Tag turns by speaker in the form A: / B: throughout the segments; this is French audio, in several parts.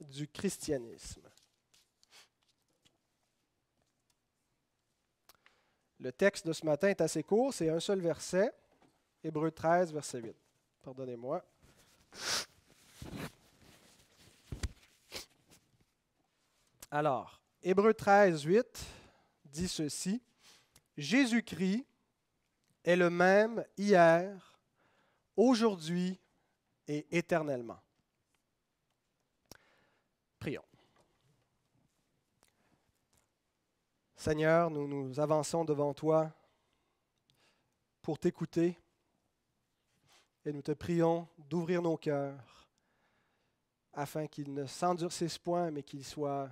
A: du christianisme. Le texte de ce matin est assez court, c'est un seul verset, Hébreu 13, verset 8. Pardonnez-moi. Alors, Hébreu 13, 8 dit ceci, Jésus-Christ est le même hier, aujourd'hui et éternellement. Seigneur, nous nous avançons devant toi pour t'écouter et nous te prions d'ouvrir nos cœurs afin qu'ils ne s'endurcissent point, mais qu'ils soient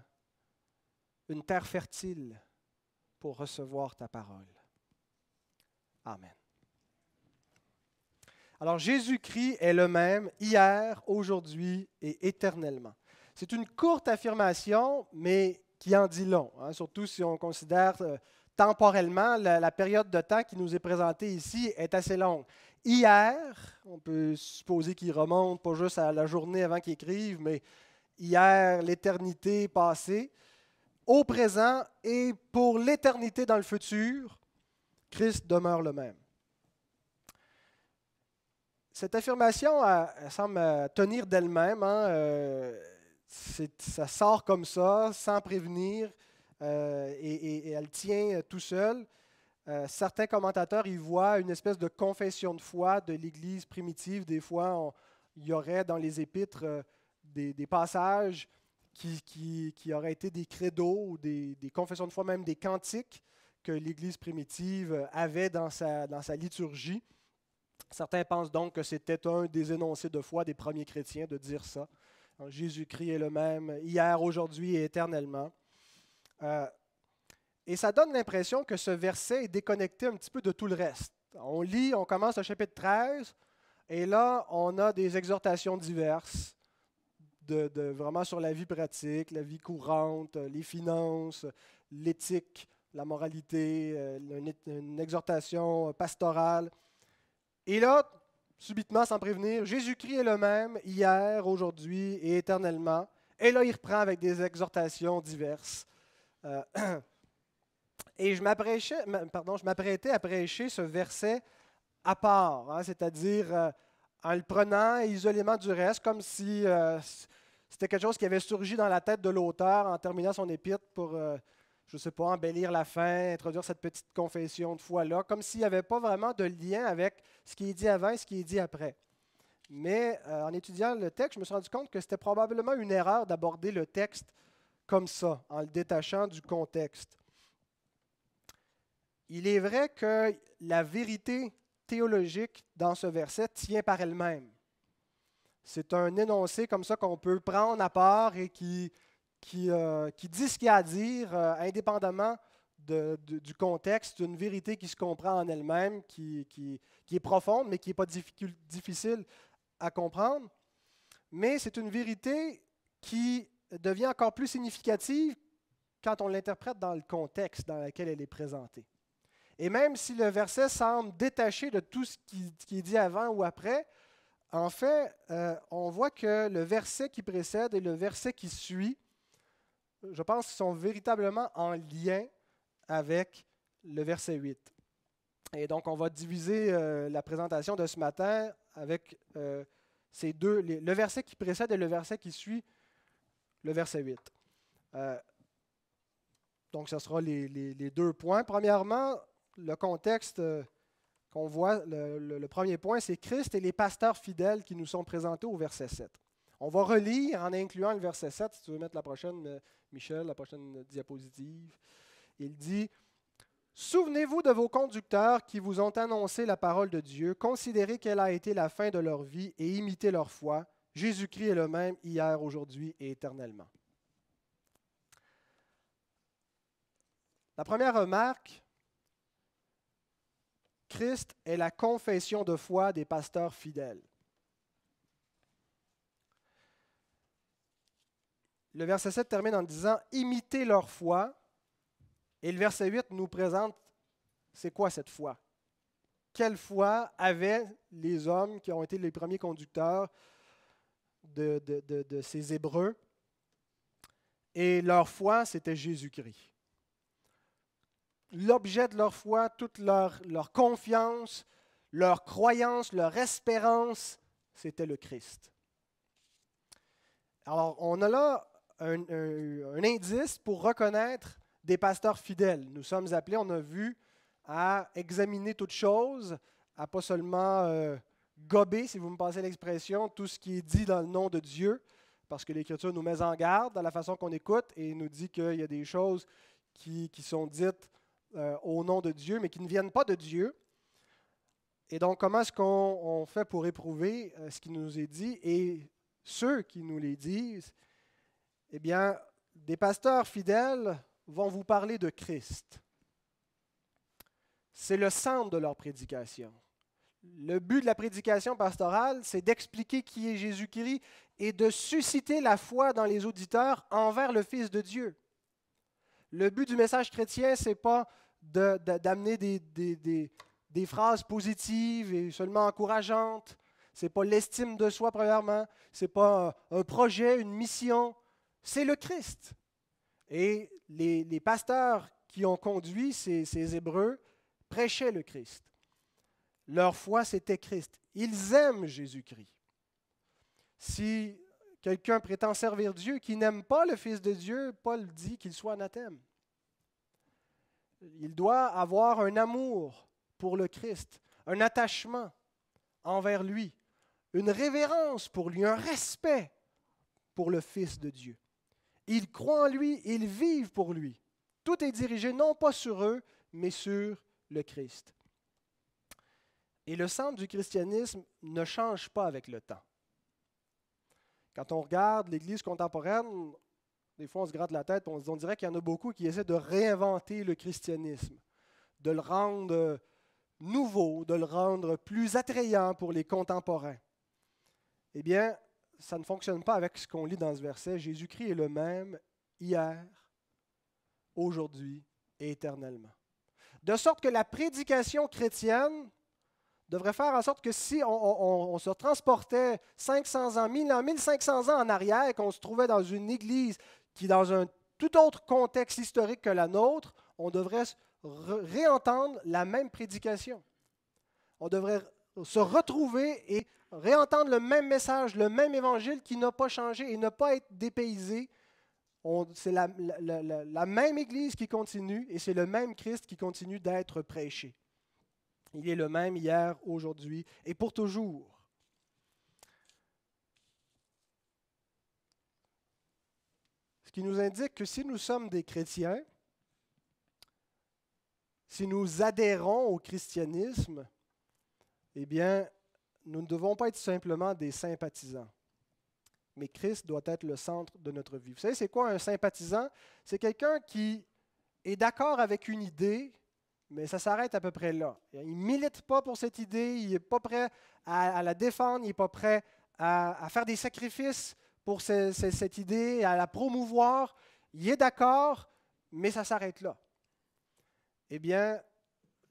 A: une terre fertile pour recevoir ta parole. Amen. Alors Jésus-Christ est le même hier, aujourd'hui et éternellement. C'est une courte affirmation, mais qui en dit long, hein, surtout si on considère euh, temporellement la, période de temps qui nous est présentée ici est assez longue. Hier, on peut supposer qu'il remonte pas juste à la journée avant qu'il écrive, mais hier, l'éternité passée, au présent et pour l'éternité dans le futur, Christ demeure le même. Cette affirmation semble tenir d'elle-même. Hein, euh, ça sort comme ça, sans prévenir, euh, et, elle tient euh, tout seule. Euh, certains commentateurs y voient une espèce de confession de foi de l'Église primitive. Des fois, il y aurait dans les épîtres des, passages qui, auraient été des credos ou des, confessions de foi, même des cantiques que l'Église primitive avait dans sa, dans sa liturgie. Certains pensent donc que c'était un des énoncés de foi des premiers chrétiens de dire ça. Jésus-Christ est le même hier, aujourd'hui et éternellement. Euh, et ça donne l'impression que ce verset est déconnecté un petit peu de tout le reste. On lit, on commence au chapitre 13, et là, on a des exhortations diverses, de, vraiment sur la vie pratique, la vie courante, euh, les finances, l'éthique, la moralité, euh, une, une exhortation pastorale. Et là, subitement, sans prévenir, Jésus-Christ est le même, hier, aujourd'hui et éternellement. Et là, il reprend avec des exhortations diverses. Euh, et je m'apprêtais à prêcher ce verset à part, hein, c'est-à-dire euh, en le prenant isolément du reste, comme si euh, c'était quelque chose qui avait surgi dans la tête de l'auteur en terminant son épître pour je ne sais pas, embellir la fin, introduire cette petite confession de foi-là, comme s'il n'y avait pas vraiment de lien avec ce qui est dit avant et ce qui est dit après. Mais euh, en étudiant le texte, je me suis rendu compte que c'était probablement une erreur d'aborder le texte comme ça, en le détachant du contexte. Il est vrai que la vérité théologique dans ce verset tient par elle-même. C'est un énoncé comme ça qu'on peut prendre à part et qui euh, qui, dit ce qu'il y a à dire, euh, indépendamment du contexte, une vérité qui se comprend en elle-même, qui, est profonde, mais qui n'est pas difficile à comprendre. Mais c'est une vérité qui devient encore plus significative quand on l'interprète dans le contexte dans lequel elle est présentée. Et même si le verset semble détaché de tout ce qui, est dit avant ou après, en fait, euh, on voit que le verset qui précède et le verset qui suit je pense, qu'ils sont véritablement en lien avec le verset 8. Et donc, on va diviser euh, la présentation de ce matin avec euh, ces deux, le verset qui précède et le verset qui suit le verset 8. Euh, donc, ce sera les, deux points. Premièrement, le contexte qu'on voit, le premier point, c'est Christ et les pasteurs fidèles qui nous sont présentés au verset 7. On va relire en incluant le verset 7, si tu veux mettre la prochaine, euh, Michel, la prochaine euh, diapositive. Il dit, Souvenez-vous de vos conducteurs qui vous ont annoncé la parole de Dieu, considérez quelle a été la fin de leur vie et imitez leur foi. Jésus-Christ est le même hier, aujourd'hui et éternellement. La première remarque, Christ est la confession de foi des pasteurs fidèles. Le verset 7 termine en disant imiter leur foi. Et le verset 8 nous présente c'est quoi cette foi Quelle foi avaient les hommes qui ont été les premiers conducteurs de, ces Hébreux Et leur foi, c'était Jésus-Christ. L'objet de leur foi, toute leur, leur confiance, leur croyance, leur espérance, c'était le Christ. Alors, on a là un, indice pour reconnaître des pasteurs fidèles. Nous sommes appelés, on a vu, à examiner toutes choses, à pas seulement euh, gober, si vous me passez l'expression, tout ce qui est dit dans le nom de Dieu, parce que l'Écriture nous met en garde dans la façon qu'on écoute et nous dit qu'il y a des choses qui, qui sont dites euh, au nom de Dieu, mais qui ne viennent pas de Dieu. Et donc, comment est-ce qu'on fait pour éprouver euh, ce qui nous est dit et ceux qui nous les disent, eh bien, des pasteurs fidèles vont vous parler de Christ. C'est le centre de leur prédication. Le but de la prédication pastorale, c'est d'expliquer qui est Jésus-Christ et de susciter la foi dans les auditeurs envers le Fils de Dieu. Le but du message chrétien, c'est pas d'amener des, phrases positives et seulement encourageantes. C'est pas l'estime de soi premièrement. C'est pas euh, un projet, une mission c'est le Christ. Et les, pasteurs qui ont conduit ces, ces Hébreux prêchaient le Christ. Leur foi, c'était Christ. Ils aiment Jésus-Christ. Si quelqu'un prétend servir Dieu qui n'aime pas le Fils de Dieu, Paul dit qu'il soit anathème. Il doit avoir un amour pour le Christ, un attachement envers lui, une révérence pour lui, un respect pour le Fils de Dieu. Ils croient en lui, ils vivent pour lui. Tout est dirigé non pas sur eux, mais sur le Christ. Et le centre du christianisme ne change pas avec le temps. Quand on regarde l'Église contemporaine, des fois on se gratte la tête, on, on dirait qu'il y en a beaucoup qui essaient de réinventer le christianisme, de le rendre nouveau, de le rendre plus attrayant pour les contemporains. Eh bien, ça ne fonctionne pas avec ce qu'on lit dans ce verset. Jésus-Christ est le même hier, aujourd'hui et éternellement. De sorte que la prédication chrétienne devrait faire en sorte que si on, se transportait 500 ans, 1000 ans, 1500 ans en arrière, et qu'on se trouvait dans une église qui, dans un tout autre contexte historique que la nôtre, on devrait réentendre la même prédication. On devrait se retrouver et réentendre le même message, le même évangile qui n'a pas changé et ne pas être dépaysé. C'est la même Église qui continue et c'est le même Christ qui continue d'être prêché. Il est le même hier, aujourd'hui et pour toujours. Ce qui nous indique que si nous sommes des chrétiens, si nous adhérons au christianisme, eh bien, nous ne devons pas être simplement des sympathisants, mais Christ doit être le centre de notre vie. Vous savez, c'est quoi un sympathisant? C'est quelqu'un qui est d'accord avec une idée, mais ça s'arrête à peu près là. Il ne milite pas pour cette idée, il n'est pas prêt à, la défendre, il n'est pas prêt à, faire des sacrifices pour cette idée, à la promouvoir. Il est d'accord, mais ça s'arrête là. Eh bien,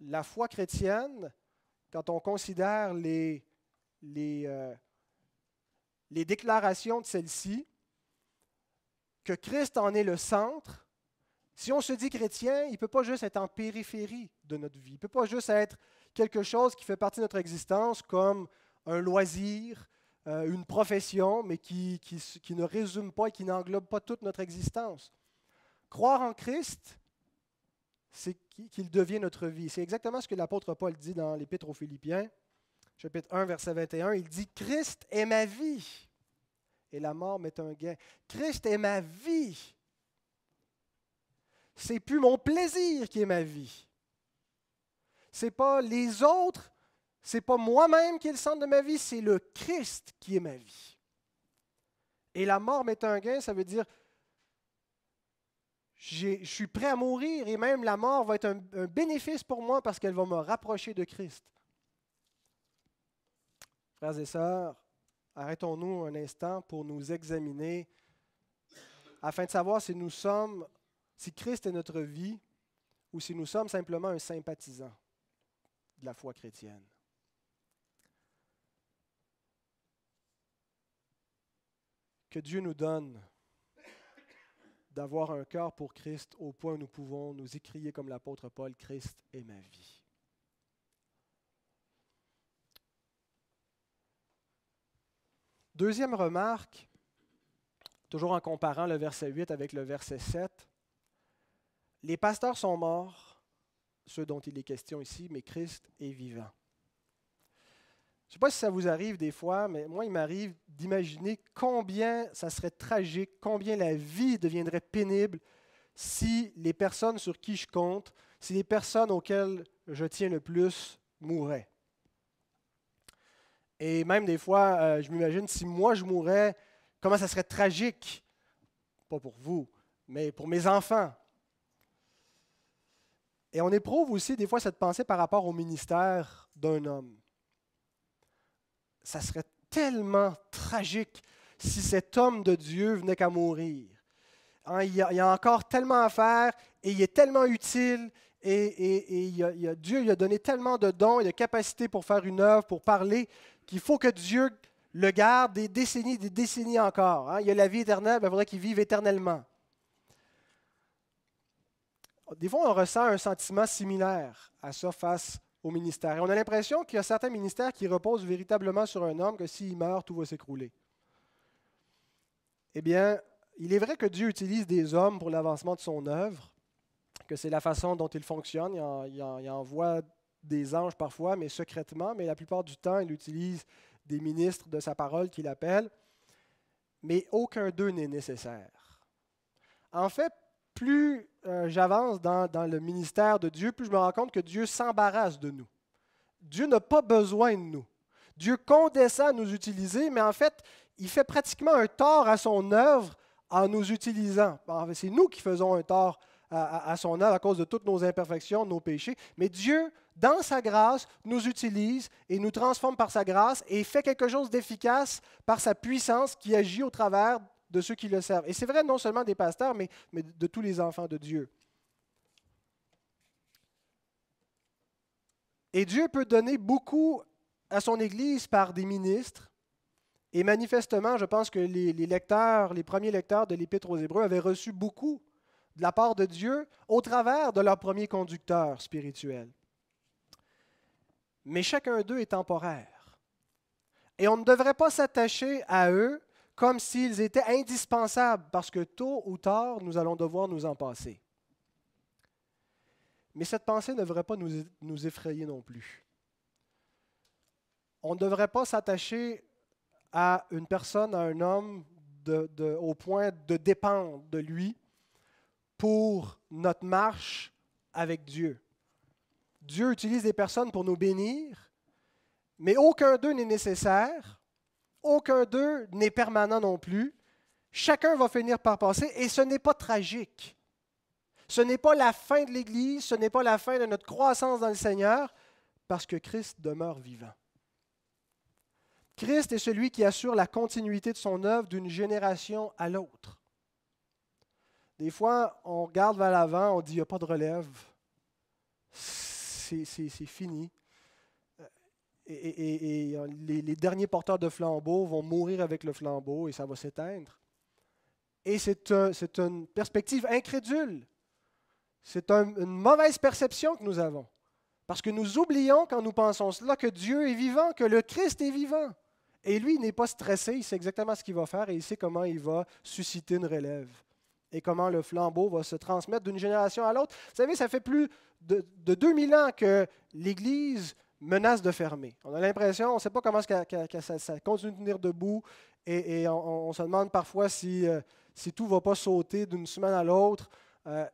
A: la foi chrétienne, quand on considère les les, euh, les déclarations de celle-ci, que Christ en est le centre, si on se dit chrétien, il ne peut pas juste être en périphérie de notre vie. Il ne peut pas juste être quelque chose qui fait partie de notre existence comme un loisir, euh, une profession, mais qui, qui, qui, ne résume pas et qui n'englobe pas toute notre existence. Croire en Christ, c'est qu'il devient notre vie. C'est exactement ce que l'apôtre Paul dit dans l'Épître aux Philippiens chapitre 1, verset 21, il dit, Christ est ma vie et la mort m'est un gain. Christ est ma vie. C'est plus mon plaisir qui est ma vie. C'est pas les autres, c'est pas moi-même qui est le centre de ma vie, c'est le Christ qui est ma vie. Et la mort m'est un gain, ça veut dire je suis prêt à mourir et même la mort va être un bénéfice pour moi parce qu'elle va me rapprocher de Christ. Frères et sœurs, arrêtons-nous un instant pour nous examiner afin de savoir si nous sommes, si Christ est notre vie ou si nous sommes simplement un sympathisant de la foi chrétienne. Que Dieu nous donne d'avoir un cœur pour Christ au point où nous pouvons nous écrier comme l'apôtre Paul, Christ est ma vie. Deuxième remarque, toujours en comparant le verset 8 avec le verset 7, les pasteurs sont morts, ceux dont il est question ici, mais Christ est vivant. Je ne sais pas si ça vous arrive des fois, mais moi, il m'arrive d'imaginer combien ça serait tragique, combien la vie deviendrait pénible si les personnes sur qui je compte, si les personnes auxquelles je tiens le plus mouraient. Et même des fois, euh, je m'imagine si moi je mourais, comment ça serait tragique, pas pour vous, mais pour mes enfants. Et on éprouve aussi des fois cette pensée par rapport au ministère d'un homme. Ça serait tellement tragique si cet homme de Dieu venait qu'à mourir. Hein, y a, il, y a, encore tellement à faire et il est tellement utile et, Dieu lui a donné tellement de dons et de capacités pour faire une œuvre, pour parler, qu'il faut que Dieu le garde des décennies, des décennies encore. Hein. Il Il a la vie éternelle, il faudrait qu'il vive éternellement. Des fois, on ressent un sentiment similaire à ça face au ministère. Et on a l'impression qu'il y a certains ministères qui reposent véritablement sur un homme, que s'il meurt, tout va s'écrouler. Eh bien, il est vrai que Dieu utilise des hommes pour l'avancement de son œuvre, que c'est la façon dont il fonctionne. Il, en, il, envoie des anges parfois, mais secrètement, mais la plupart du temps, il utilise des ministres de sa parole qu'il appelle, mais aucun d'eux n'est nécessaire. En fait, plus euh, j'avance dans, le ministère de Dieu, plus je me rends compte que Dieu s'embarrasse de nous. Dieu n'a pas besoin de nous. Dieu condescend à nous utiliser, mais en fait, il fait pratiquement un tort à son œuvre en nous utilisant. C'est nous qui faisons un tort à, son œuvre à cause de toutes nos imperfections, nos péchés. Mais Dieu, dans sa grâce, nous utilise et nous transforme par sa grâce et fait quelque chose d'efficace par sa puissance qui agit au travers de ceux qui le servent. Et c'est vrai non seulement des pasteurs, mais, mais de tous les enfants de Dieu. Et Dieu peut donner beaucoup à son Église par des ministres. Et manifestement, je pense que les, les lecteurs, les premiers lecteurs de l'Épître aux Hébreux avaient reçu beaucoup de la part de Dieu au travers de leur premier conducteur spirituel. Mais chacun d'eux est temporaire. Et on ne devrait pas s'attacher à eux comme s'ils étaient indispensables, parce que tôt ou tard, nous allons devoir nous en passer. Mais cette pensée ne devrait pas nous, effrayer non plus. On ne devrait pas s'attacher à une personne, à un homme, au point de dépendre de lui, pour notre marche avec Dieu. Dieu utilise des personnes pour nous bénir, mais aucun d'eux n'est nécessaire, aucun d'eux n'est permanent non plus. Chacun va finir par passer et ce n'est pas tragique. Ce n'est pas la fin de l'Église, ce n'est pas la fin de notre croissance dans le Seigneur, parce que Christ demeure vivant. Christ est celui qui assure la continuité de son œuvre d'une génération à l'autre. Des fois, on regarde vers l'avant, on dit, il n'y a pas de relève. C'est fini. Euh, et, euh, les, derniers porteurs de flambeaux vont mourir avec le flambeau et ça va s'éteindre. Et c'est une perspective incrédule. C'est une mauvaise perception que nous avons. Parce que nous oublions quand nous pensons cela que Dieu est vivant, que le Christ est vivant. Et lui, il n'est pas stressé, il sait exactement ce qu'il va faire et il sait comment il va susciter une relève et comment le flambeau va se transmettre d'une génération à l'autre. Vous savez, ça fait plus de, 2000 ans que l'Église menace de fermer. On a l'impression, on ne sait pas comment ça, continue de tenir debout et, on, se demande parfois si, euh, tout ne va pas sauter d'une semaine à l'autre. Euh,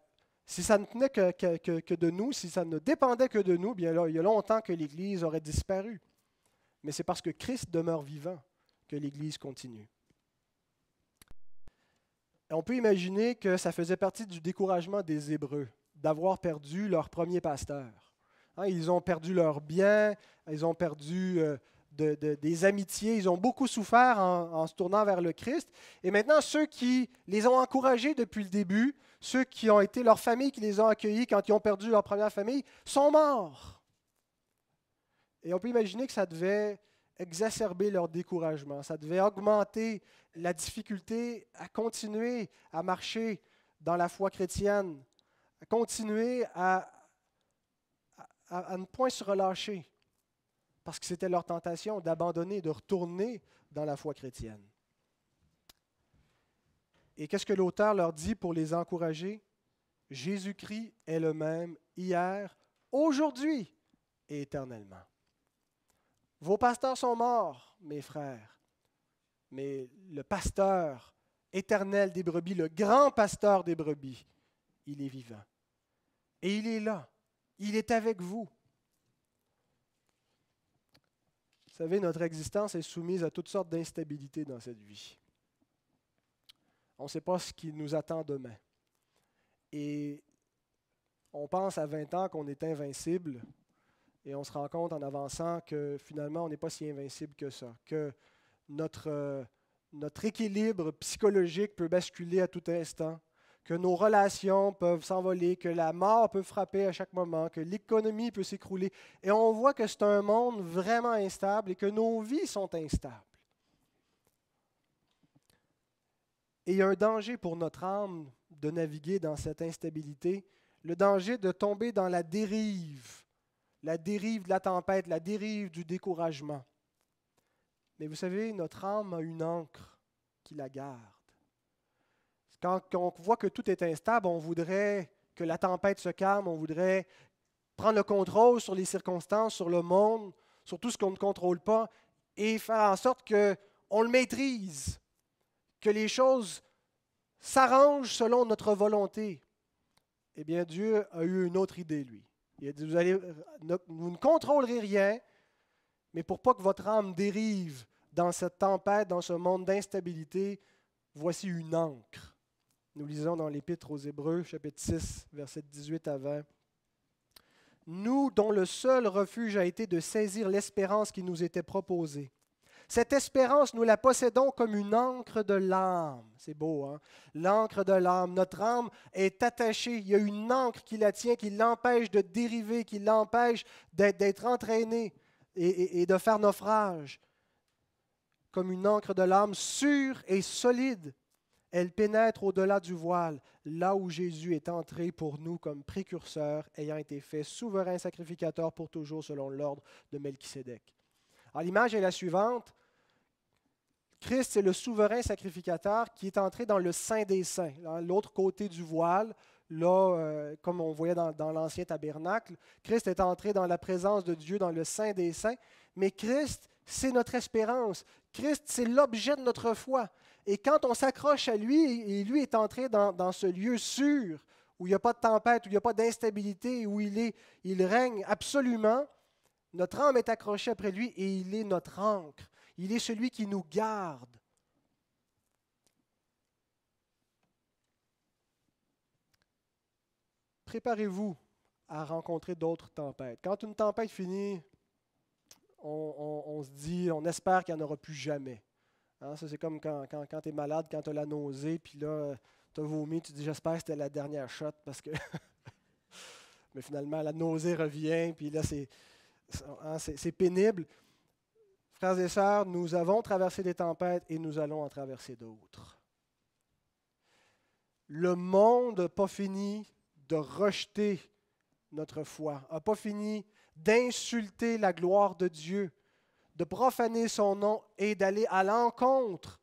A: si ça ne tenait que, de nous, si ça ne dépendait que de nous, bien il y a longtemps que l'Église aurait disparu. Mais c'est parce que Christ demeure vivant que l'Église continue on peut imaginer que ça faisait partie du découragement des Hébreux d'avoir perdu leur premier pasteur. Hein, ils ont perdu leurs biens, ils ont perdu euh, des amitiés, ils ont beaucoup souffert en, en, se tournant vers le Christ. Et maintenant, ceux qui les ont encouragés depuis le début, ceux qui ont été leur famille, qui les ont accueillis quand ils ont perdu leur première famille, sont morts. Et on peut imaginer que ça devait exacerber leur découragement. Ça devait augmenter la difficulté à continuer à marcher dans la foi chrétienne, à continuer à, ne point se relâcher, parce que c'était leur tentation d'abandonner, de retourner dans la foi chrétienne. Et qu'est-ce que l'auteur leur dit pour les encourager Jésus-Christ est le même hier, aujourd'hui et éternellement. Vos pasteurs sont morts, mes frères, mais le pasteur éternel des brebis, le grand pasteur des brebis, il est vivant. Et il est là. Il est avec vous. Vous savez, notre existence est soumise à toutes sortes d'instabilités dans cette vie. On ne sait pas ce qui nous attend demain. Et on pense à 20 ans qu'on est invincible, et on se rend compte en avançant que finalement, on n'est pas si invincible que ça, que notre, euh, notre équilibre psychologique peut basculer à tout instant, que nos relations peuvent s'envoler, que la mort peut frapper à chaque moment, que l'économie peut s'écrouler. Et on voit que c'est un monde vraiment instable et que nos vies sont instables. Et il y a un danger pour notre âme de naviguer dans cette instabilité, le danger de tomber dans la dérive la dérive de la tempête, la dérive du découragement. Mais vous savez, notre âme a une encre qui la garde. Quand on voit que tout est instable, on voudrait que la tempête se calme, on voudrait prendre le contrôle sur les circonstances, sur le monde, sur tout ce qu'on ne contrôle pas, et faire en sorte qu'on le maîtrise, que les choses s'arrangent selon notre volonté. Eh bien, Dieu a eu une autre idée, lui. Il a dit, vous, ne contrôlerez rien, mais pour pas que votre âme dérive dans cette tempête, dans ce monde d'instabilité, voici une ancre. Nous lisons dans l'Épître aux Hébreux, chapitre 6, verset 18 à 20. Nous dont le seul refuge a été de saisir l'espérance qui nous était proposée cette espérance, nous la possédons comme une encre de l'âme. C'est beau, hein? L'encre de l'âme. Notre âme est attachée. Il y a une encre qui la tient, qui l'empêche de dériver, qui l'empêche d'être entraînée et, de faire naufrage. Comme une encre de l'âme sûre et solide. Elle pénètre au-delà du voile, là où Jésus est entré pour nous comme précurseur, ayant été fait souverain sacrificateur pour toujours selon l'ordre de Melchisédec. l'image est la suivante. Christ, c'est le souverain sacrificateur qui est entré dans le Saint des Saints, l'autre côté du voile, là, euh, comme on voyait dans, l'ancien tabernacle. Christ est entré dans la présence de Dieu, dans le Saint des Saints. Mais Christ, c'est notre espérance. Christ, c'est l'objet de notre foi. Et quand on s'accroche à lui, et lui est entré dans, ce lieu sûr, où il n'y a pas de tempête, où il n'y a pas d'instabilité, où il, est, il règne absolument, notre âme est accrochée après lui et il est notre ancre. Il est celui qui nous garde. Préparez-vous à rencontrer d'autres tempêtes. Quand une tempête finit, on, se dit, on espère qu'il n'y en aura plus jamais. Hein, c'est comme quand, tu es malade, quand tu as la nausée, puis là, tu as vomi, tu dis, j'espère que c'était la dernière shot parce que. Mais finalement, la nausée revient, puis là, c'est, c'est hein, pénible. Frères et sœurs, nous avons traversé des tempêtes et nous allons en traverser d'autres. Le monde n'a pas fini de rejeter notre foi, n'a pas fini d'insulter la gloire de Dieu, de profaner son nom et d'aller à l'encontre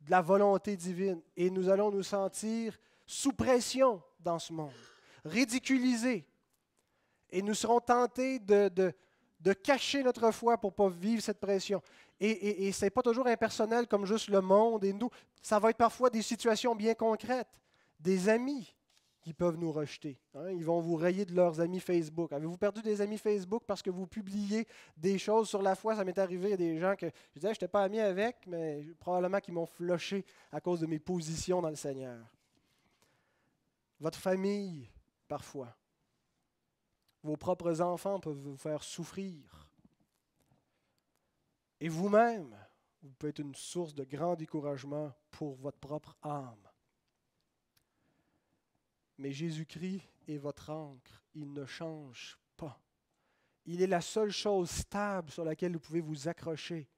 A: de la volonté divine. Et nous allons nous sentir sous pression dans ce monde, ridiculisés. Et nous serons tentés de, de, de cacher notre foi pour ne pas vivre cette pression. Et, ce n'est pas toujours impersonnel comme juste le monde et nous. Ça va être parfois des situations bien concrètes, des amis qui peuvent nous rejeter. Hein. Ils vont vous rayer de leurs amis Facebook. Avez-vous perdu des amis Facebook parce que vous publiez des choses sur la foi? Ça m'est arrivé, à des gens que je disais, je n'étais pas ami avec, mais probablement qu'ils m'ont floché à cause de mes positions dans le Seigneur. Votre famille, parfois vos propres enfants peuvent vous faire souffrir. Et vous-même, vous pouvez être une source de grand découragement pour votre propre âme. Mais Jésus-Christ est votre ancre Il ne change pas. Il est la seule chose stable sur laquelle vous pouvez vous accrocher.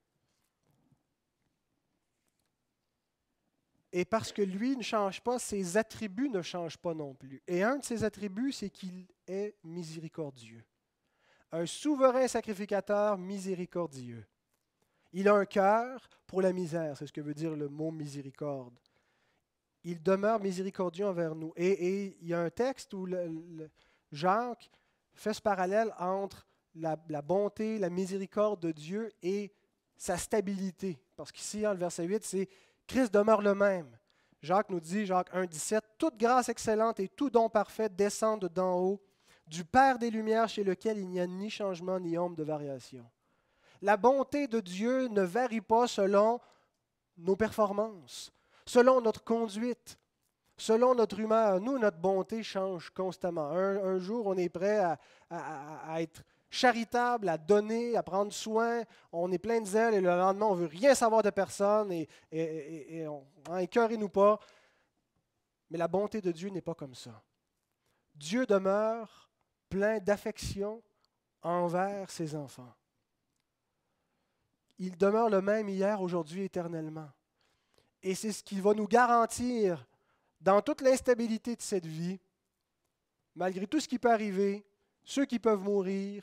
A: Et parce que lui ne change pas, ses attributs ne changent pas non plus. Et un de ses attributs, c'est qu'il est miséricordieux. Un souverain sacrificateur miséricordieux. Il a un cœur pour la misère, c'est ce que veut dire le mot miséricorde. Il demeure miséricordieux envers nous. Et, il y a un texte où Jacques fait ce parallèle entre la, la, bonté, la miséricorde de Dieu et sa stabilité. Parce qu'ici, dans le verset 8, c'est Christ demeure le même. Jacques nous dit, Jacques 1, 17, Toute grâce excellente et tout don parfait descendent d'en haut, du Père des Lumières chez lequel il n'y a ni changement ni ombre de variation. La bonté de Dieu ne varie pas selon nos performances, selon notre conduite, selon notre humeur. Nous, notre bonté change constamment. Un, jour, on est prêt à être charitable, à donner, à prendre soin. On est plein de zèle et le lendemain, on ne veut rien savoir de personne et, on et, et on hein, nous pas. Mais la bonté de Dieu n'est pas comme ça. Dieu demeure plein d'affection envers ses enfants. Il demeure le même hier, aujourd'hui, éternellement. Et c'est ce qui va nous garantir dans toute l'instabilité de cette vie, malgré tout ce qui peut arriver, ceux qui peuvent mourir,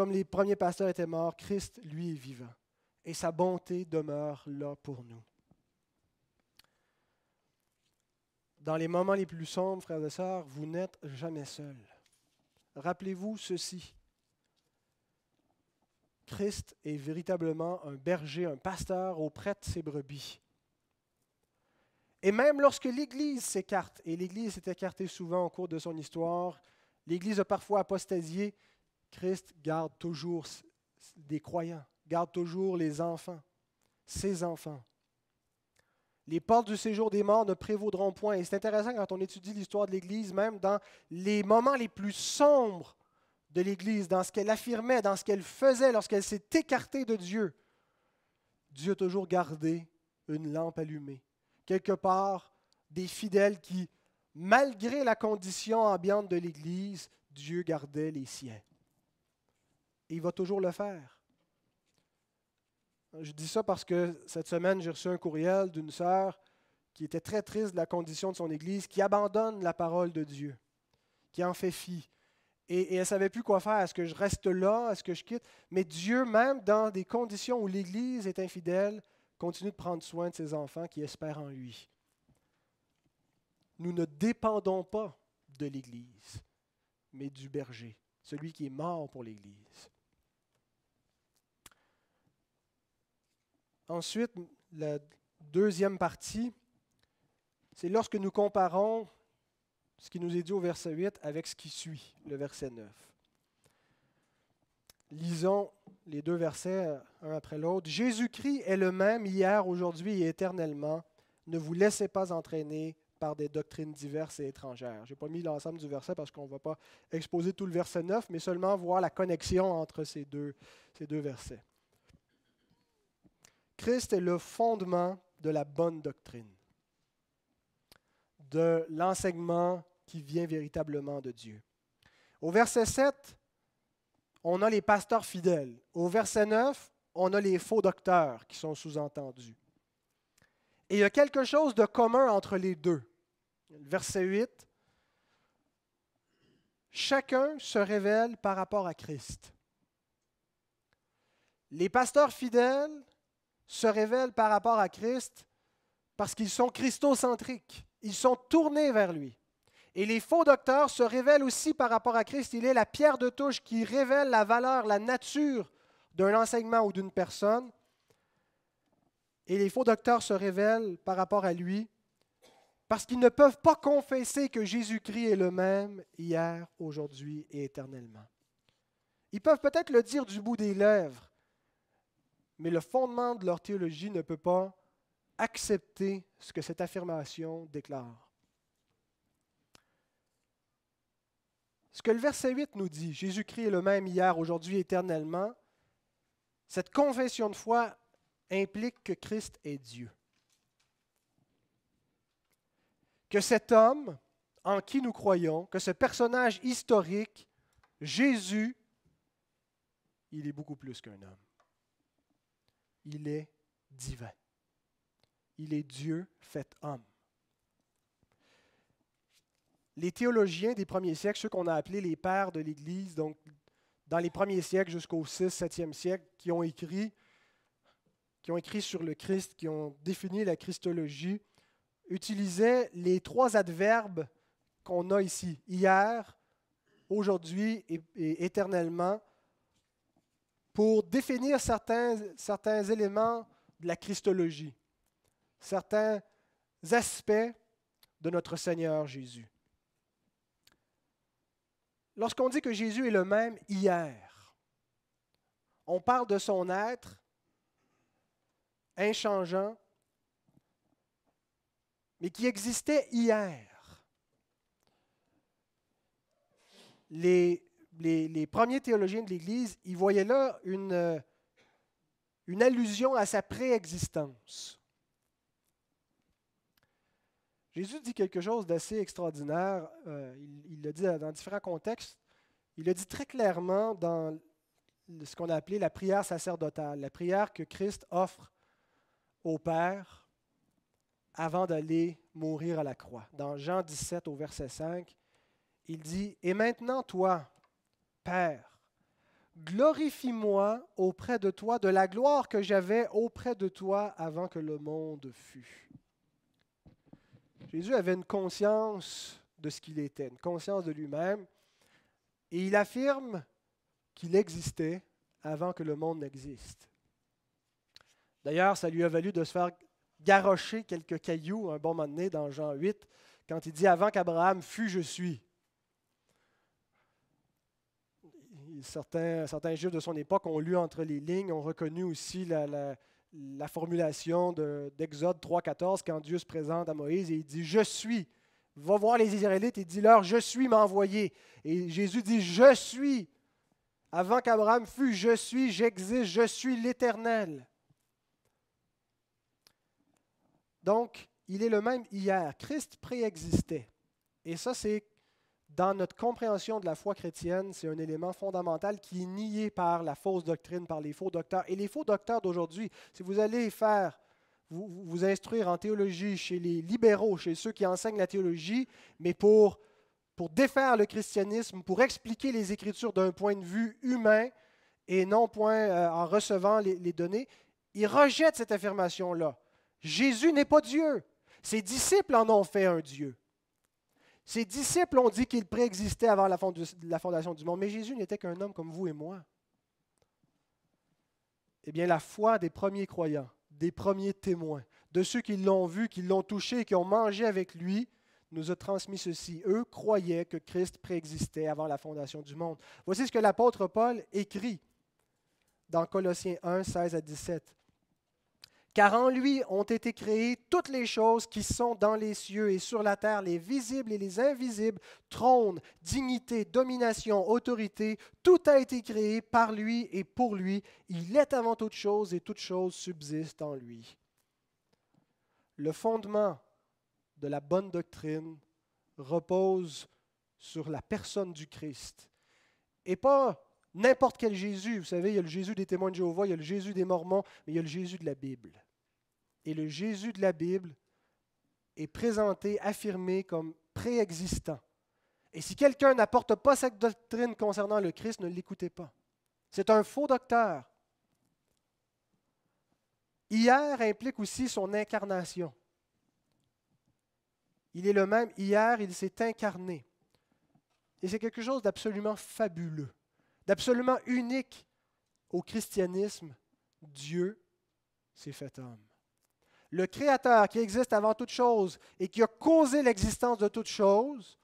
A: comme les premiers pasteurs étaient morts, Christ, lui, est vivant. Et sa bonté demeure là pour nous. Dans les moments les plus sombres, frères et sœurs, vous n'êtes jamais seuls. Rappelez-vous ceci. Christ est véritablement un berger, un pasteur auprès de ses brebis. Et même lorsque l'Église s'écarte, et l'Église s'est écartée souvent au cours de son histoire, l'Église a parfois apostasié, Christ garde toujours des croyants, garde toujours les enfants, ses enfants. Les portes du séjour des morts ne prévaudront point. Et c'est intéressant quand on étudie l'histoire de l'Église, même dans les moments les plus sombres de l'Église, dans ce qu'elle affirmait, dans ce qu'elle faisait lorsqu'elle s'est écartée de Dieu. Dieu a toujours gardé une lampe allumée. Quelque part, des fidèles qui, malgré la condition ambiante de l'Église, Dieu gardait les siens et il va toujours le faire. Je dis ça parce que cette semaine, j'ai reçu un courriel d'une sœur qui était très triste de la condition de son Église, qui abandonne la parole de Dieu, qui en fait fi. Et, elle ne savait plus quoi faire. Est-ce que je reste là? Est-ce que je quitte? Mais Dieu, même dans des conditions où l'Église est infidèle, continue de prendre soin de ses enfants qui espèrent en lui. Nous ne dépendons pas de l'Église, mais du berger, celui qui est mort pour l'Église. Ensuite, la deuxième partie, c'est lorsque nous comparons ce qui nous est dit au verset 8 avec ce qui suit, le verset 9. Lisons les deux versets un après l'autre. Jésus-Christ est le même hier, aujourd'hui et éternellement. Ne vous laissez pas entraîner par des doctrines diverses et étrangères. Je n'ai pas mis l'ensemble du verset parce qu'on ne va pas exposer tout le verset 9, mais seulement voir la connexion entre ces deux, ces deux versets. Christ est le fondement de la bonne doctrine, de l'enseignement qui vient véritablement de Dieu. Au verset 7, on a les pasteurs fidèles. Au verset 9, on a les faux docteurs qui sont sous-entendus. Et il y a quelque chose de commun entre les deux. Verset 8, chacun se révèle par rapport à Christ. Les pasteurs fidèles se révèlent par rapport à Christ parce qu'ils sont christocentriques. Ils sont tournés vers lui. Et les faux docteurs se révèlent aussi par rapport à Christ. Il est la pierre de touche qui révèle la valeur, la nature d'un enseignement ou d'une personne. Et les faux docteurs se révèlent par rapport à lui parce qu'ils ne peuvent pas confesser que Jésus-Christ est le même hier, aujourd'hui et éternellement. Ils peuvent peut-être le dire du bout des lèvres, mais le fondement de leur théologie ne peut pas accepter ce que cette affirmation déclare. Ce que le verset 8 nous dit, Jésus-Christ est le même hier, aujourd'hui, éternellement, cette confession de foi implique que Christ est Dieu. Que cet homme en qui nous croyons, que ce personnage historique, Jésus, il est beaucoup plus qu'un homme il est divin. Il est Dieu fait homme. Les théologiens des premiers siècles, ceux qu'on a appelés les pères de l'Église, donc dans les premiers siècles jusqu'au 6, 7e siècle, qui ont écrit, qui ont écrit sur le Christ, qui ont défini la Christologie, utilisaient les trois adverbes qu'on a ici, hier, aujourd'hui et, éternellement, pour définir certains, certains éléments de la Christologie, certains aspects de notre Seigneur Jésus. Lorsqu'on dit que Jésus est le même hier, on parle de son être inchangeant, mais qui existait hier. Les les, premiers théologiens de l'Église, ils voyaient là une, euh, une allusion à sa préexistence. Jésus dit quelque chose d'assez extraordinaire. Euh, il, il, le dit dans différents contextes. Il le dit très clairement dans ce qu'on a appelé la prière sacerdotale, la prière que Christ offre au Père avant d'aller mourir à la croix. Dans Jean 17 au verset 5, il dit, Et maintenant toi, Père, glorifie-moi auprès de toi de la gloire que j'avais auprès de toi avant que le monde fût. Jésus avait une conscience de ce qu'il était, une conscience de lui-même, et il affirme qu'il existait avant que le monde n'existe. D'ailleurs, ça lui a valu de se faire garrocher quelques cailloux un bon moment donné dans Jean 8, quand il dit Avant qu'Abraham fût, je suis. certains, certains juifs de son époque ont lu entre les lignes, ont reconnu aussi la, formulation d'Exode 3.14 quand Dieu se présente à Moïse et il dit Je suis. Va voir les Israélites et dit leur Je suis m'a envoyé. Et Jésus dit Je suis. Avant qu'Abraham fût, je suis, j'existe, je suis l'Éternel. Donc, il est le même hier. Christ préexistait. Et ça, c'est dans notre compréhension de la foi chrétienne, c'est un élément fondamental qui est nié par la fausse doctrine, par les faux docteurs. Et les faux docteurs d'aujourd'hui, si vous allez faire vous, instruire en théologie chez les libéraux, chez ceux qui enseignent la théologie, mais pour, défaire le christianisme, pour expliquer les Écritures d'un point de vue humain et non point euh, en recevant les données, ils rejettent cette affirmation-là. Jésus n'est pas Dieu. Ses disciples en ont fait un Dieu. Ses disciples ont dit qu'il préexistait avant la fondation du monde, mais Jésus n'était qu'un homme comme vous et moi. Eh bien, la foi des premiers croyants, des premiers témoins, de ceux qui l'ont vu, qui l'ont touché, qui ont mangé avec lui, nous a transmis ceci. Eux croyaient que Christ préexistait avant la fondation du monde. Voici ce que l'apôtre Paul écrit dans Colossiens 1, 16 à 17. Car en lui ont été créées toutes les choses qui sont dans les cieux et sur la terre, les visibles et les invisibles, trône, dignité, domination, autorité, tout a été créé par lui et pour lui. Il est avant toute chose et toute chose subsiste en lui. Le fondement de la bonne doctrine repose sur la personne du Christ et pas n'importe quel Jésus. Vous savez, il y a le Jésus des témoins de Jéhovah, il y a le Jésus des Mormons, mais il y a le Jésus de la Bible et le Jésus de la Bible est présenté, affirmé comme préexistant. Et si quelqu'un n'apporte pas cette doctrine concernant le Christ, ne l'écoutez pas. C'est un faux docteur. Hier implique aussi son incarnation. Il est le même. Hier, il s'est incarné. Et c'est quelque chose d'absolument fabuleux, d'absolument unique au christianisme. Dieu s'est fait homme le Créateur qui existe avant toute chose et qui a causé l'existence de toute chose,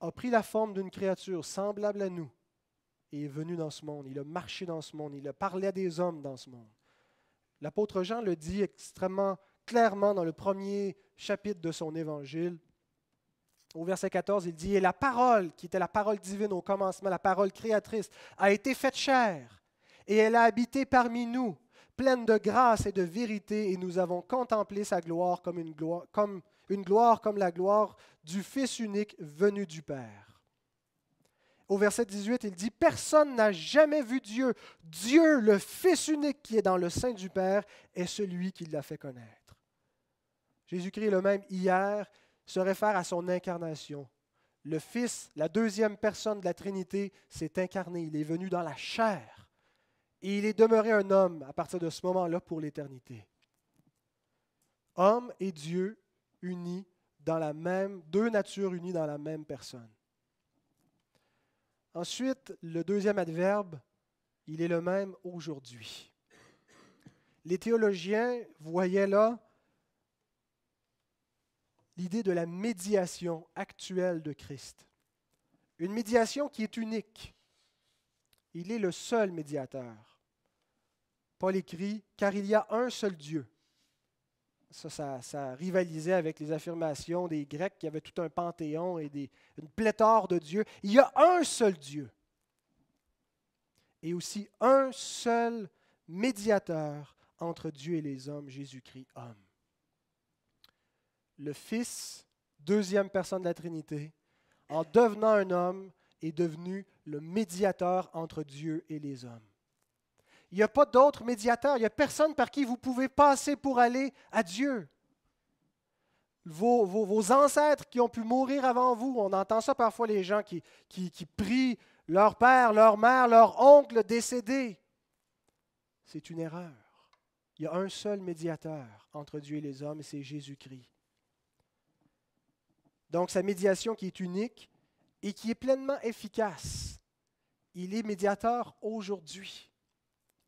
A: a pris la forme d'une créature semblable à nous et est venu dans ce monde. Il a marché dans ce monde. Il a parlé à des hommes dans ce monde. L'apôtre Jean le dit extrêmement clairement dans le premier chapitre de son évangile. Au verset 14, il dit, Et la parole, qui était la parole divine au commencement, la parole créatrice, a été faite chair, et elle a habité parmi nous, pleine de grâce et de vérité, et nous avons contemplé sa gloire comme une gloire comme, une gloire, comme la gloire du Fils unique venu du Père. Au verset 18, il dit, Personne n'a jamais vu Dieu. Dieu, le Fils unique qui est dans le sein du Père, est celui qui l'a fait connaître. Jésus-Christ le même hier se réfère à son incarnation. Le Fils, la deuxième personne de la Trinité, s'est incarné. Il est venu dans la chair et il est demeuré un homme à partir de ce moment-là pour l'éternité. Homme et Dieu unis dans la même, deux natures unies dans la même personne. Ensuite, le deuxième adverbe, il est le même aujourd'hui. Les théologiens voyaient là l'idée de la médiation actuelle de Christ. Une médiation qui est unique. Il est le seul médiateur. Paul écrit, car il y a un seul Dieu. Ça, ça, ça, rivalisait avec les affirmations des Grecs qui avaient tout un panthéon et des, une pléthore de dieux. Il y a un seul Dieu et aussi un seul médiateur entre Dieu et les hommes, Jésus-Christ homme. Le Fils, deuxième personne de la Trinité, en devenant un homme, est devenu le médiateur entre Dieu et les hommes. Il n'y a pas d'autre médiateur. Il n'y a personne par qui vous pouvez passer pour aller à Dieu. Vos, ancêtres qui ont pu mourir avant vous, on entend ça parfois les gens qui, qui prient leur père, leur mère, leur oncle décédé. C'est une erreur. Il y a un seul médiateur entre Dieu et les hommes, et c'est Jésus-Christ. Donc sa médiation qui est unique et qui est pleinement efficace. Il est médiateur aujourd'hui.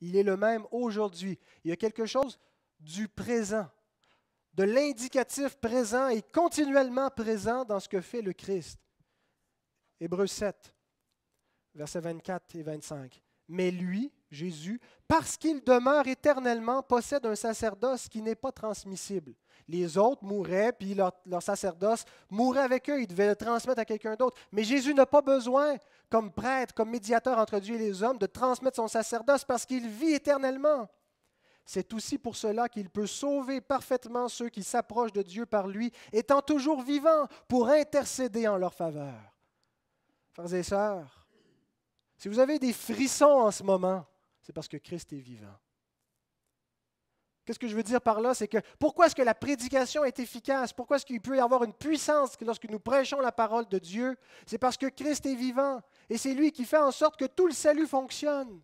A: Il est le même aujourd'hui. Il y a quelque chose du présent, de l'indicatif présent et continuellement présent dans ce que fait le Christ. Hébreu 7, versets 24 et 25. Mais lui, Jésus, parce qu'il demeure éternellement, possède un sacerdoce qui n'est pas transmissible. Les autres mouraient, puis leur, sacerdoce mourait avec eux, ils devait le transmettre à quelqu'un d'autre. Mais Jésus n'a pas besoin, comme prêtre, comme médiateur entre Dieu et les hommes, de transmettre son sacerdoce parce qu'il vit éternellement. C'est aussi pour cela qu'il peut sauver parfaitement ceux qui s'approchent de Dieu par lui, étant toujours vivant pour intercéder en leur faveur. Frères et sœurs, si vous avez des frissons en ce moment, c'est parce que Christ est vivant. Qu'est-ce que je veux dire par là? C'est que pourquoi est-ce que la prédication est efficace? Pourquoi est-ce qu'il peut y avoir une puissance lorsque nous prêchons la parole de Dieu? C'est parce que Christ est vivant et c'est lui qui fait en sorte que tout le salut fonctionne.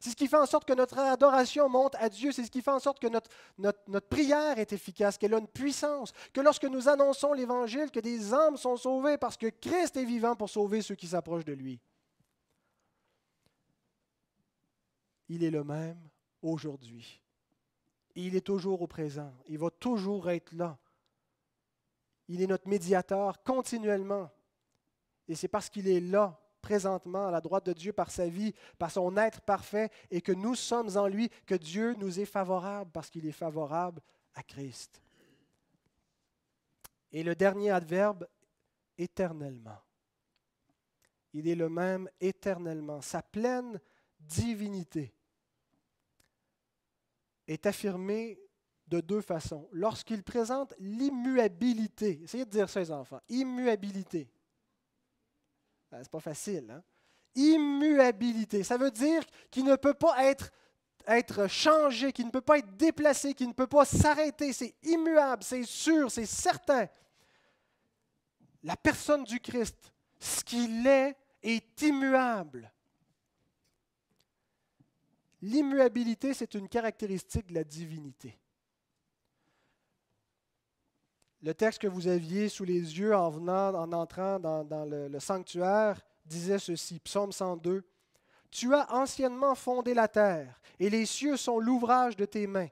A: C'est ce qui fait en sorte que notre adoration monte à Dieu. C'est ce qui fait en sorte que notre, notre, prière est efficace, qu'elle a une puissance. Que lorsque nous annonçons l'Évangile, que des âmes sont sauvées parce que Christ est vivant pour sauver ceux qui s'approchent de lui. il est le même aujourd'hui. Il est toujours au présent. Il va toujours être là. Il est notre médiateur continuellement. Et c'est parce qu'il est là, présentement, à la droite de Dieu par sa vie, par son être parfait, et que nous sommes en lui, que Dieu nous est favorable, parce qu'il est favorable à Christ. Et le dernier adverbe, éternellement. Il est le même éternellement. Sa pleine divinité est affirmé de deux façons. Lorsqu'il présente l'immuabilité, essayez de dire ça, les enfants, immuabilité. Ce ben, C'est pas facile. Hein? Immuabilité, ça veut dire qu'il ne peut pas être, être changé, qu'il ne peut pas être déplacé, qu'il ne peut pas s'arrêter. C'est immuable, c'est sûr, c'est certain. La personne du Christ, ce qu'il est, est immuable. L'immuabilité, c'est une caractéristique de la divinité. Le texte que vous aviez sous les yeux en venant, en entrant dans, le, sanctuaire disait ceci, Psaume 102, Tu as anciennement fondé la terre, et les cieux sont l'ouvrage de tes mains.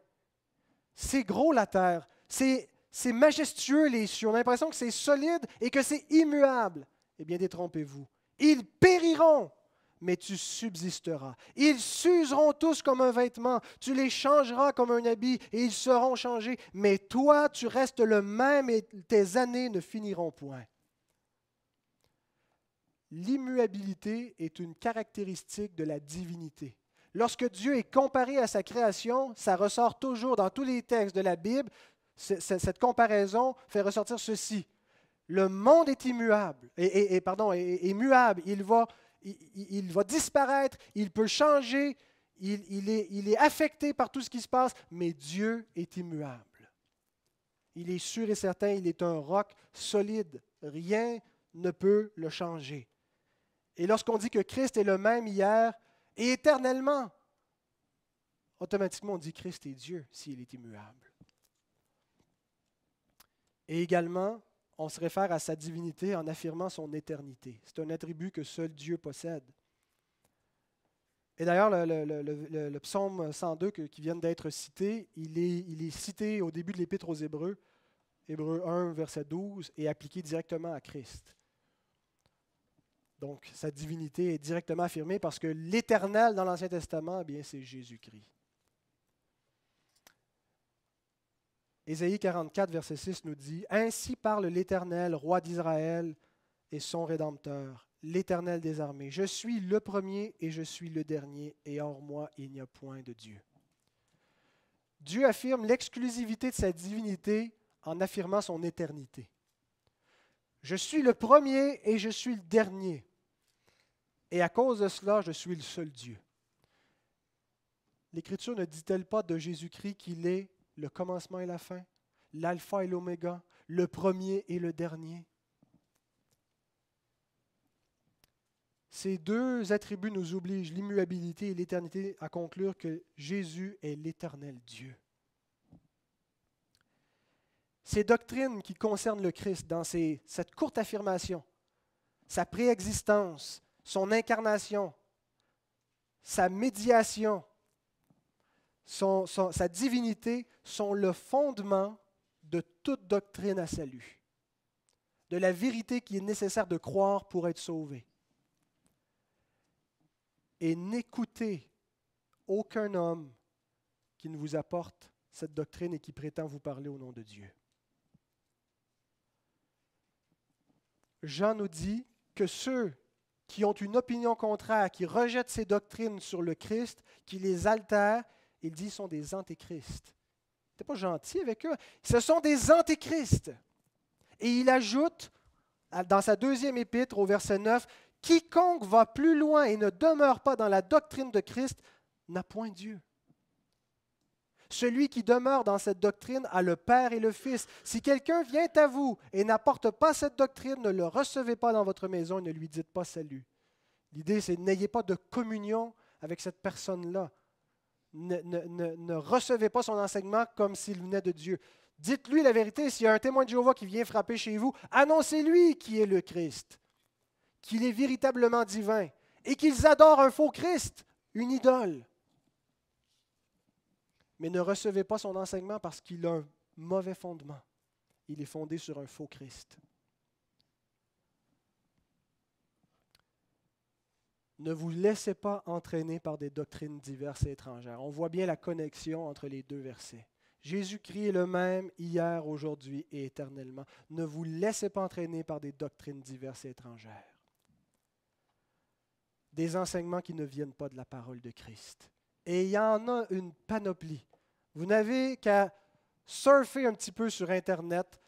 A: C'est gros la terre, c'est c'est majestueux les cieux, on a l'impression que c'est solide et que c'est immuable. Eh bien, détrompez-vous. Ils périront mais tu subsisteras. Ils s'useront tous comme un vêtement, tu les changeras comme un habit, et ils seront changés, mais toi, tu restes le même et tes années ne finiront point. L'immuabilité est une caractéristique de la divinité. Lorsque Dieu est comparé à sa création, ça ressort toujours dans tous les textes de la Bible. Cette comparaison fait ressortir ceci. Le monde est immuable, et, pardon, immuable. Il va il, va disparaître, il peut changer, il, est, il est affecté par tout ce qui se passe, mais Dieu est immuable. Il est sûr et certain, il est un roc solide. Rien ne peut le changer. Et lorsqu'on dit que Christ est le même hier et éternellement, automatiquement on dit Christ est Dieu s'il est immuable. Et également, on se réfère à sa divinité en affirmant son éternité. C'est un attribut que seul Dieu possède. Et d'ailleurs, le, psaume 102 qui vient d'être cité, il est, cité au début de l'Épître aux Hébreux, Hébreux 1, verset 12, et appliqué directement à Christ. Donc, sa divinité est directement affirmée parce que l'éternel dans l'Ancien Testament, eh bien, c'est Jésus-Christ. Ésaïe 44, verset 6 nous dit, Ainsi parle l'Éternel, roi d'Israël et son Rédempteur, l'Éternel des armées. Je suis le premier et je suis le dernier, et hors moi il n'y a point de Dieu. Dieu affirme l'exclusivité de sa divinité en affirmant son éternité. Je suis le premier et je suis le dernier. Et à cause de cela, je suis le seul Dieu. L'Écriture ne dit-elle pas de Jésus-Christ qu'il est le commencement et la fin, l'alpha et l'oméga, le premier et le dernier. Ces deux attributs nous obligent, l'immuabilité et l'éternité, à conclure que Jésus est l'éternel Dieu. Ces doctrines qui concernent le Christ dans cette courte affirmation, sa préexistence, son incarnation, sa médiation, sa divinité sont le fondement de toute doctrine à salut, de la vérité qui est nécessaire de croire pour être sauvé. Et n'écoutez aucun homme qui ne vous apporte cette doctrine et qui prétend vous parler au nom de Dieu. Jean nous dit que ceux qui ont une opinion contraire, qui rejettent ces doctrines sur le Christ, qui les altèrent, il dit sont des antéchrists. T'es pas gentil avec eux. Ce sont des antéchrists. Et il ajoute dans sa deuxième épître au verset 9, Quiconque va plus loin et ne demeure pas dans la doctrine de Christ n'a point Dieu. Celui qui demeure dans cette doctrine a le Père et le Fils. Si quelqu'un vient à vous et n'apporte pas cette doctrine, ne le recevez pas dans votre maison et ne lui dites pas salut. L'idée, c'est n'ayez pas de communion avec cette personne-là ne, recevez pas son enseignement comme s'il venait de Dieu. Dites-lui la vérité. S'il y a un témoin de Jéhovah qui vient frapper chez vous, annoncez-lui qui est le Christ, qu'il est véritablement divin et qu'ils adorent un faux Christ, une idole. Mais ne recevez pas son enseignement parce qu'il a un mauvais fondement. Il est fondé sur un faux Christ. Ne vous laissez pas entraîner par des doctrines diverses et étrangères. On voit bien la connexion entre les deux versets. Jésus-Christ est le même hier, aujourd'hui et éternellement. Ne vous laissez pas entraîner par des doctrines diverses et étrangères. Des enseignements qui ne viennent pas de la parole de Christ. Et il y en a une panoplie. Vous n'avez qu'à surfer un petit peu sur Internet,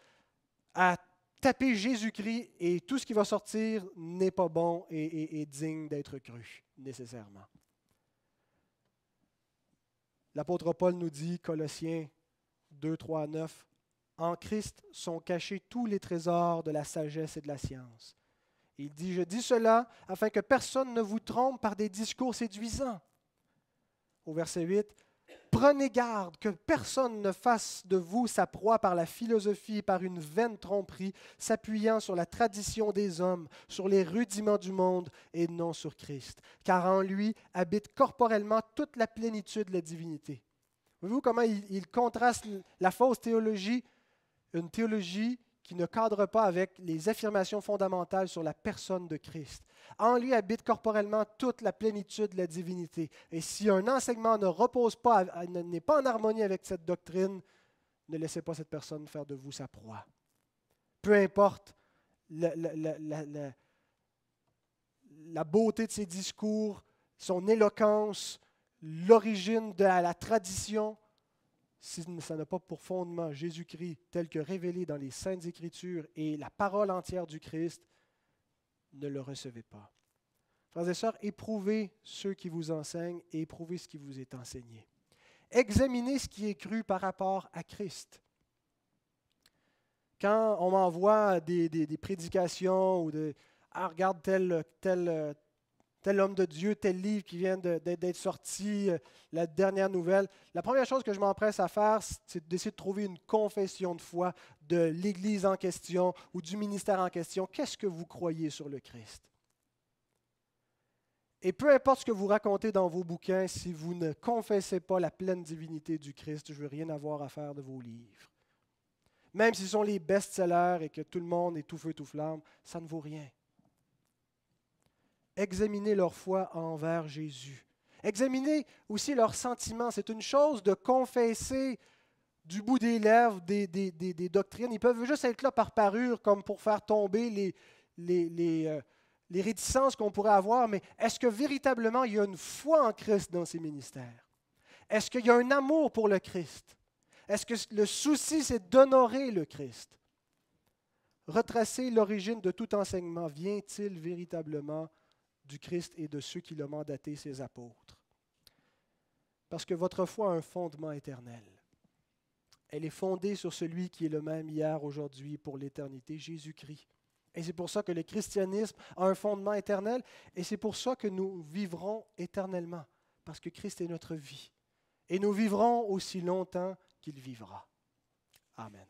A: à tapez Jésus-Christ et tout ce qui va sortir n'est pas bon et, digne d'être cru, nécessairement. L'apôtre Paul nous dit, Colossiens 2, 3 9, En Christ sont cachés tous les trésors de la sagesse et de la science. Il dit, je dis cela afin que personne ne vous trompe par des discours séduisants. Au verset 8, Prenez garde que personne ne fasse de vous sa proie par la philosophie, par une vaine tromperie, s'appuyant sur la tradition des hommes, sur les rudiments du monde et non sur Christ, car en lui habite corporellement toute la plénitude de la divinité. Voyez-vous comment il contraste la fausse théologie, une théologie qui ne cadre pas avec les affirmations fondamentales sur la personne de Christ. En lui habite corporellement toute la plénitude de la divinité. Et si un enseignement ne repose pas, n'est pas en harmonie avec cette doctrine, ne laissez pas cette personne faire de vous sa proie. Peu importe la, la beauté de ses discours, son éloquence, l'origine de la tradition, si ça n'a pas pour fondement Jésus-Christ tel que révélé dans les saintes écritures et la parole entière du Christ, ne le recevez pas. Frères et sœurs, éprouvez ceux qui vous enseignent et éprouvez ce qui vous est enseigné. Examinez ce qui est cru par rapport à Christ. Quand on m'envoie des, prédications ou de ah, regarde tel, tel, tel homme de Dieu, tel livre qui vient d'être sorti, euh, la dernière nouvelle. La première chose que je m'empresse à faire, c'est d'essayer de trouver une confession de foi de l'Église en question ou du ministère en question. Qu'est-ce que vous croyez sur le Christ? Et peu importe ce que vous racontez dans vos bouquins, si vous ne confessez pas la pleine divinité du Christ, je ne veux rien avoir à faire de vos livres. Même s'ils sont les best-sellers et que tout le monde est tout feu, tout flamme, ça ne vaut rien. Examiner leur foi envers Jésus. examiner aussi leurs sentiments. C'est une chose de confesser du bout des lèvres des, doctrines. Ils peuvent juste être là par parure, comme pour faire tomber les, les, euh, les réticences qu'on pourrait avoir. Mais est-ce que véritablement il y a une foi en Christ dans ces ministères? Est-ce qu'il y a un amour pour le Christ? Est-ce que le souci, c'est d'honorer le Christ? Retracer l'origine de tout enseignement, vient-il véritablement du Christ et de ceux qui l'ont mandaté, ses apôtres. Parce que votre foi a un fondement éternel. Elle est fondée sur celui qui est le même hier, aujourd'hui, pour l'éternité, Jésus-Christ. Et c'est pour ça que le christianisme a un fondement éternel, et c'est pour ça que nous vivrons éternellement, parce que Christ est notre vie. Et nous vivrons aussi longtemps qu'il vivra. Amen.